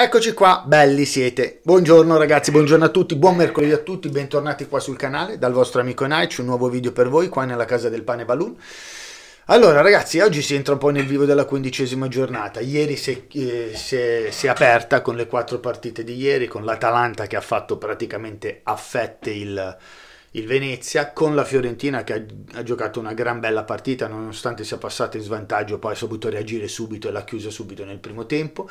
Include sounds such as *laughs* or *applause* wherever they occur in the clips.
Eccoci qua, belli siete. Buongiorno ragazzi, buongiorno a tutti, buon mercoledì a tutti, bentornati qua sul canale dal vostro amico Night, un nuovo video per voi qua nella casa del pane Balloon. Allora ragazzi, oggi si entra un po' nel vivo della quindicesima giornata. Ieri si è, eh, si, è, si è, aperta con le quattro partite di ieri, con l'Atalanta che ha fatto praticamente affette il, il Venezia, con la Fiorentina che ha, ha, giocato una gran bella partita, nonostante sia passata in svantaggio, poi ha saputo reagire subito e l'ha chiusa subito nel primo tempo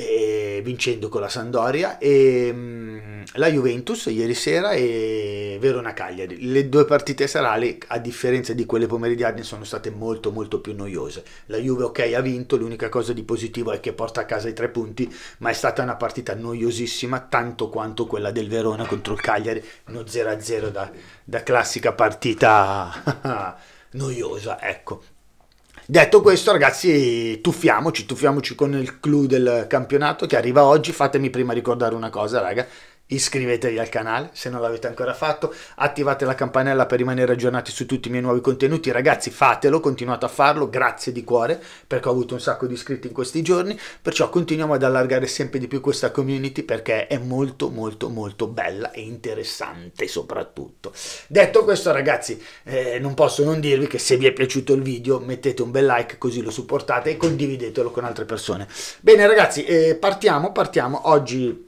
eh, vincendo con la Sandoria e mh, mm, la Juventus ieri sera e Verona Cagliari. Le due partite serali, a differenza di quelle pomeridiane, sono state molto molto più noiose. La Juve ok ha vinto, l'unica cosa di positivo è che porta a casa i tre punti, ma è stata una partita noiosissima tanto quanto quella del Verona contro il Cagliari, uno 0-0 da, da classica partita *laughs* noiosa, ecco. Detto questo, ragazzi, tuffiamoci, tuffiamoci con il clou del campionato che arriva oggi. Fatemi prima ricordare una cosa, raga iscrivetevi al canale se non l'avete ancora fatto, attivate la campanella per rimanere aggiornati su tutti i miei nuovi contenuti, ragazzi fatelo, continuate a farlo, grazie di cuore perché ho avuto un sacco di iscritti in questi giorni, perciò continuiamo ad allargare sempre di più questa community perché è molto molto molto bella e interessante soprattutto. Detto questo ragazzi eh, non posso non dirvi che se vi è piaciuto il video mettete un bel like così lo supportate e condividetelo con altre persone. Bene ragazzi eh, partiamo, partiamo, oggi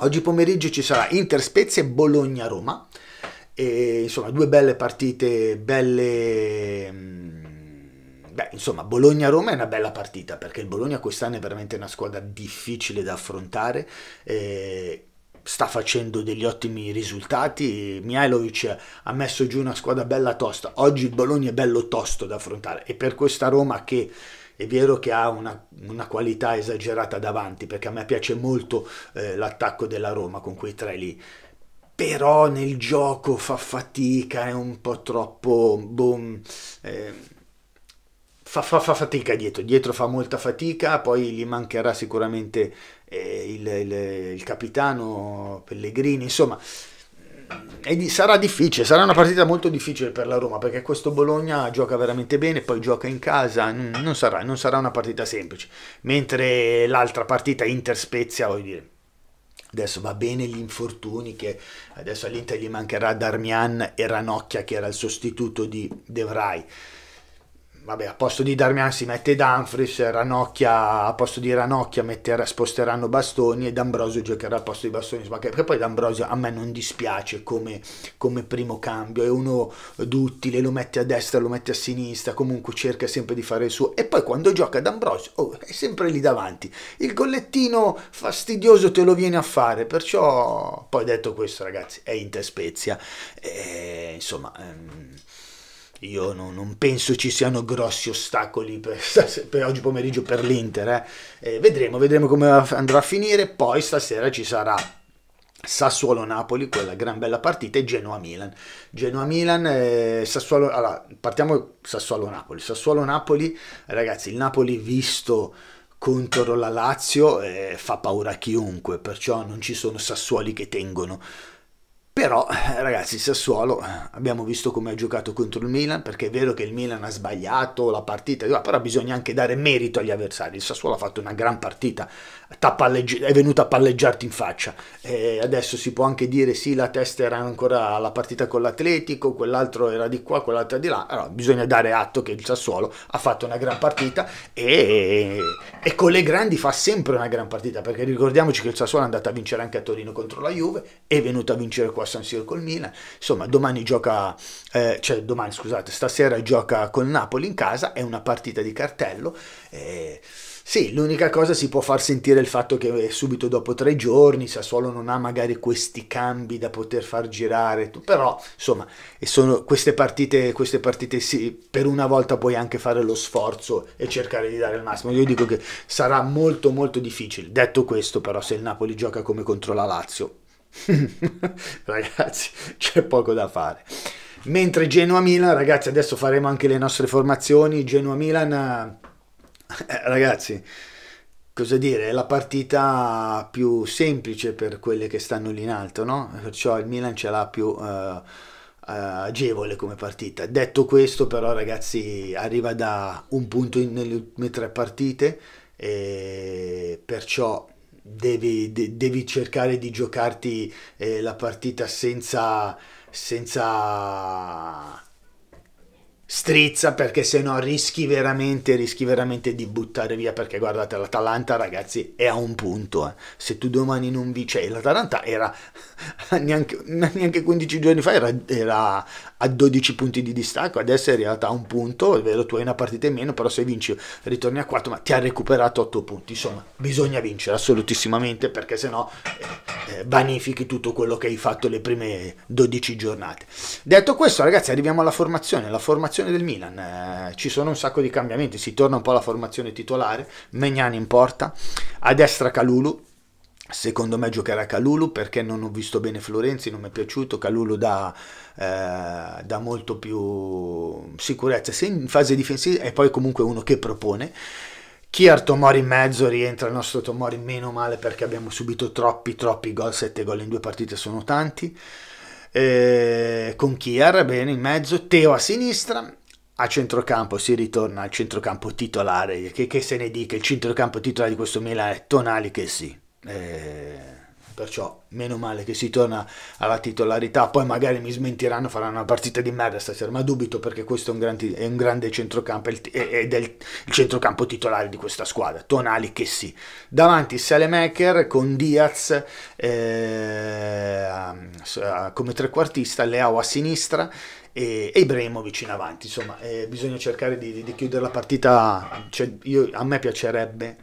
Oggi pomeriggio ci sarà Inter Spezia e Bologna-Roma. E, insomma, due belle partite, belle... Mm, beh, insomma, Bologna-Roma è una bella partita perché il Bologna quest'anno è veramente una squadra difficile da affrontare. E sta facendo degli ottimi risultati. Mihailovic ha messo giù una squadra bella tosta. Oggi il Bologna è bello tosto da affrontare e per questa Roma che è vero che ha una, una qualità esagerata davanti, perché a me piace molto eh, l'attacco della Roma con quei tre lì, però nel gioco fa fatica, è un po' troppo... Boom, eh, Fa, fa, fa, fatica dietro, dietro fa molta fatica, poi gli mancherà sicuramente eh, il, il, il capitano Pellegrini, insomma di, sarà difficile, sarà una partita molto difficile per la Roma perché questo Bologna gioca veramente bene, poi gioca in casa, non sarà, non sarà una partita semplice. Mentre l'altra partita Inter-Spezia, voglio dire, adesso va bene gli infortuni che adesso all'Inter gli mancherà Darmian e Ranocchia che era il sostituto di De Vrij vabbè, a posto di Darmian si mette Danfries, Ranocchia, a posto di Ranocchia metterà, sposteranno Bastoni e D'Ambrosio giocherà al posto di Bastoni. Perché poi D'Ambrosio a me non dispiace come, come primo cambio, è uno d'utile, lo mette a destra, lo mette a sinistra, comunque cerca sempre di fare il suo. E poi quando gioca D'Ambrosio oh, è sempre lì davanti. Il gollettino fastidioso te lo viene a fare, perciò poi detto questo ragazzi, è Inter Spezia. E, insomma... Ehm io no, non penso ci siano grossi ostacoli per, per oggi pomeriggio per l'Inter. Eh. Eh, vedremo, vedremo come andrà a finire. Poi stasera ci sarà Sassuolo-Napoli, quella gran bella partita, e Genoa-Milan. Genoa-Milan, eh, Sassuolo... Allora, partiamo Sassuolo-Napoli. Sassuolo-Napoli, ragazzi, il Napoli visto contro la Lazio eh, fa paura a chiunque, perciò non ci sono Sassuoli che tengono. Però, eh, ragazzi, Sassuolo abbiamo visto come ha giocato contro il Milan, perché è vero che il Milan ha sbagliato la partita, però bisogna anche dare merito agli avversari. Il Sassuolo ha fatto una gran partita, è venuto a palleggiarti in faccia. E adesso si può anche dire sì, la testa era ancora alla partita con l'Atletico, quell'altro era di qua, quell'altro di là. Allora, bisogna dare atto che il Sassuolo ha fatto una gran partita e, e con le grandi fa sempre una gran partita, perché ricordiamoci che il Sassuolo è andato a vincere anche a Torino contro la Juve, è venuto a vincere qua a San Siro col Milan, insomma domani gioca, eh, cioè domani scusate, stasera gioca col Napoli in casa, è una partita di cartello. Eh, sì, l'unica cosa si può far sentire il fatto che eh, subito dopo tre giorni Sassuolo non ha magari questi cambi da poter far girare, però insomma sono queste partite, queste partite sì, per una volta puoi anche fare lo sforzo e cercare di dare il massimo. Io dico che sarà molto molto difficile. Detto questo però se il Napoli gioca come contro la Lazio *laughs* ragazzi, c'è poco da fare. Mentre Genoa-Milan, ragazzi, adesso faremo anche le nostre formazioni. Genoa-Milan, eh, eh, ragazzi, cosa dire, è la partita più semplice per quelle che stanno lì in alto, no? Perciò il Milan ce l'ha più... Eh, agevole come partita. Detto questo, però, ragazzi, arriva da un punto in, nelle ultime tre partite, e perciò devi, de- devi cercare di giocarti eh, la partita senza, senza strizza perché se no rischi veramente, rischi veramente di buttare via perché guardate l'Atalanta ragazzi è a un punto, eh. se tu domani non vinci, cioè, l'Atalanta era *laughs* neanche, neanche, 15 giorni fa era, era, a 12 punti di distacco, adesso è arrivata a un punto, è vero tu hai una partita in meno, però se vinci ritorni a 4 ma ti ha recuperato 8 punti, insomma bisogna vincere assolutissimamente perché se no eh, eh, tutto quello che hai fatto le prime 12 giornate. Detto questo ragazzi arriviamo alla formazione, la formazione del Milan, eh, ci sono un sacco di cambiamenti, si torna un po' alla formazione titolare, Megnani in porta, a destra Calulu, Secondo me giocherà Calulu perché non ho visto bene Florenzi, non mi è piaciuto. Calulu dà, eh, dà molto più sicurezza sia in fase difensiva e poi comunque uno che propone. Chiar Tomori in mezzo, rientra il nostro Tomori meno male perché abbiamo subito troppi troppi gol, 7 gol in due partite sono tanti. Eh, con Chiar bene in mezzo, Teo a sinistra a centrocampo si ritorna al centrocampo titolare, che, che, se ne dica, il centrocampo titolare di questo Milan è Tonali che sì. Eh, perciò meno male che si torna alla titolarità, poi magari mi smentiranno, faranno una partita di merda stasera, ma dubito perché questo è un, gran, è un grande centrocampo ed è il, il, centrocampo titolare di questa squadra, Tonali che sì. Davanti Salemaker con Diaz eh, come trequartista, Leao a sinistra e, e Ibrahimovic in avanti, insomma, eh, bisogna cercare di, di, di, chiudere la partita, cioè, io, a me piacerebbe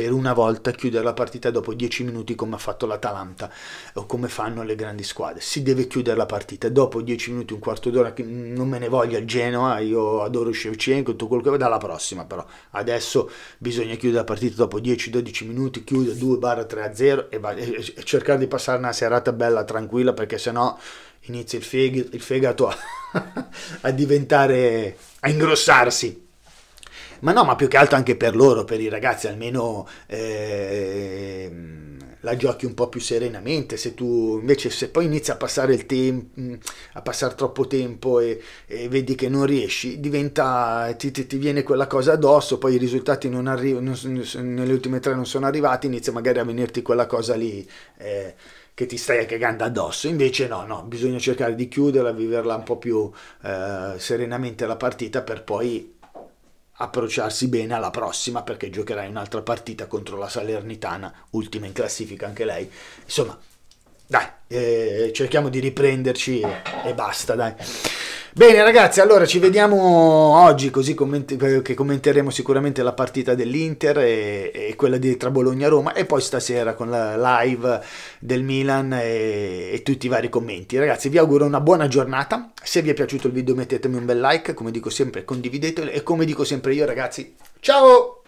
per una volta chiudere la partita dopo 10 minuti come ha fatto l'Atalanta o come fanno le grandi squadre. Si deve chiudere la partita dopo 10 minuti, un quarto d'ora, non me ne voglia il Genoa, io adoro Shevchenko, tutto quello che dalla prossima però. Adesso bisogna chiudere la partita dopo 10-12 minuti, chiudo 2-3-0 e, va, e, cercare di passare una serata bella, tranquilla, perché sennò inizia il, feg il fegato a, *laughs* a diventare, a ingrossarsi ma no, ma più che altro anche per loro, per i ragazzi, almeno eh, la giochi un po' più serenamente, se tu invece se poi inizi a passare il tempo, mm, a passare troppo tempo e, e vedi che non riesci, diventa, ti, ti, ti, viene quella cosa addosso, poi i risultati non arrivano, nelle ultime tre non sono arrivati, inizia magari a venirti quella cosa lì. Eh, che ti stai cagando addosso. Invece no, no, bisogna cercare di chiuderla, viverla un po' più eh, serenamente la partita per poi approcciarsi bene alla prossima perché giocherai un'altra partita contro la Salernitana, ultima in classifica anche lei. Insomma, dai, eh, cerchiamo di riprenderci e, e basta, dai. Bene ragazzi, allora ci vediamo oggi così commenti- eh, che commenteremo sicuramente la partita dell'Inter e, e quella di, tra Bologna e Roma e poi stasera con la live del Milan e, e tutti i vari commenti. Ragazzi vi auguro una buona giornata, se vi è piaciuto il video mettetemi un bel like, come dico sempre condividetelo e come dico sempre io ragazzi, ciao!